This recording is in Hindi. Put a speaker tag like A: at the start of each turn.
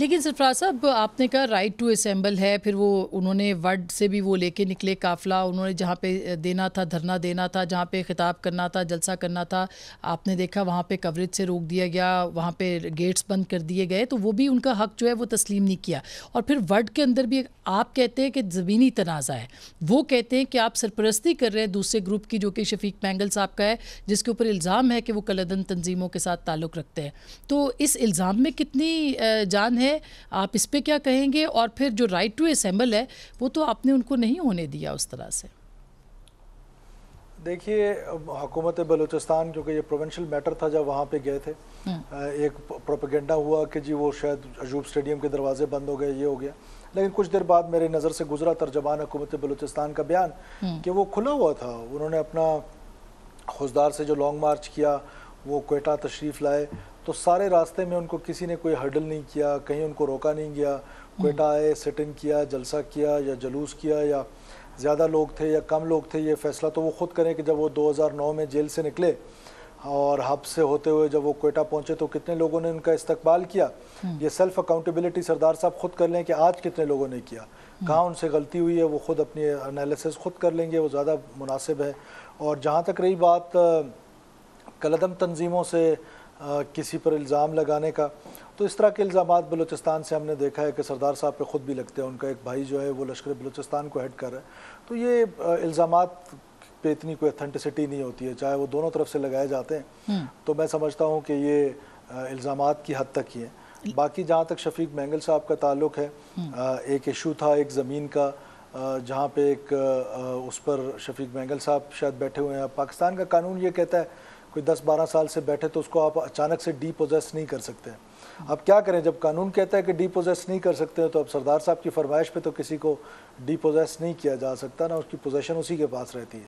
A: लेकिन सरफराज साहब आपने कहा राइट टू असम्बल है फिर वो उन्होंने वर्ड से भी वो लेके निकले काफिला उन्होंने जहाँ पे देना था धरना देना था जहाँ पे खिताब करना था जलसा करना था आपने देखा वहाँ पे कवरेज से रोक दिया गया वहाँ पे गेट्स बंद कर दिए गए तो वो भी उनका हक जो है वो तस्लीम नहीं किया और फिर वर्ड के अंदर भी आप कहते हैं कि ज़मीनी तनाज़ा है वो कहते हैं कि आप सरपरस्ती कर रहे हैं दूसरे ग्रुप की जो कि शफीक पैंगल साहब का है जिसके ऊपर इल्ज़ाम है कि वो कलदन तनजीमों के साथ ताल्लुक़ रखते हैं तो इस इल्ज़ाम में कितनी जान है है आप इस पर क्या कहेंगे और फिर जो राइट टू असेंबल है वो तो आपने उनको नहीं होने दिया उस तरह से
B: देखिए हुकूमत बलूचिस्तान क्योंकि ये प्रोविंशियल मैटर था जब वहाँ पे गए थे हम्म। एक प्रोपेगेंडा हुआ कि जी वो शायद अजूब स्टेडियम के दरवाजे बंद हो गए ये हो गया लेकिन कुछ देर बाद मेरी नज़र से गुजरा तर्जबान हुकूमत बलूचिस्तान का बयान हम्म। कि वो खुला हुआ था उन्होंने अपना खुजदार से जो लॉन्ग मार्च किया वो कोयटा तशरीफ़ लाए तो सारे रास्ते में उनको किसी ने कोई हर्डल नहीं किया कहीं उनको रोका नहीं गया कोयटा हम्म। आए सेट इन किया जलसा किया या जलूस किया या ज़्यादा लोग थे या कम लोग थे ये फ़ैसला तो वो ख़ुद करें कि जब वो 2009 में जेल से निकले और हब से होते हुए जब वो कोयटा पहुँचे तो कितने लोगों ने उनका इस्तकबाल किया हम्म। ये सेल्फ़ अकाउंटेबिलिटी सरदार साहब खुद कर लें कि आज कितने लोगों ने किया हम्म। कहाँ उनसे गलती हुई है वो खुद अपनी एनालिसिस खुद कर लेंगे वो ज़्यादा मुनासिब है और जहाँ तक रही बात कलदम तंजीमों से आ, किसी पर इल्ज़ाम लगाने का तो इस तरह के इल्ज़ाम बलूचिस्तान से हमने देखा है कि सरदार साहब पे ख़ुद भी लगते हैं उनका एक भाई जो है वो लश्कर बलूचिस्तान को हेड कर रहा है तो ये इल्ज़ाम पे इतनी कोई अथेंटिसिटी नहीं होती है चाहे वो दोनों तरफ से लगाए जाते हैं हम्म। तो मैं समझता हूँ कि ये इल्ज़ाम की हद तक ही है बाकी जहाँ तक शफीक मैंगल साहब का ताल्लुक है हम्म। एक इशू था एक ज़मीन का जहाँ पे एक उस पर शफीक मैंगल साहब शायद बैठे हुए हैं पाकिस्तान का कानून ये कहता है कोई 10-12 साल से बैठे तो उसको आप अचानक से डीपोजेस नहीं कर सकते अब क्या करें जब कानून कहता है कि डीपोजेस नहीं कर सकते हो तो अब सरदार साहब की फरमाइश पे तो किसी को डीपोजेस नहीं किया जा सकता ना उसकी पोजेशन उसी के पास रहती है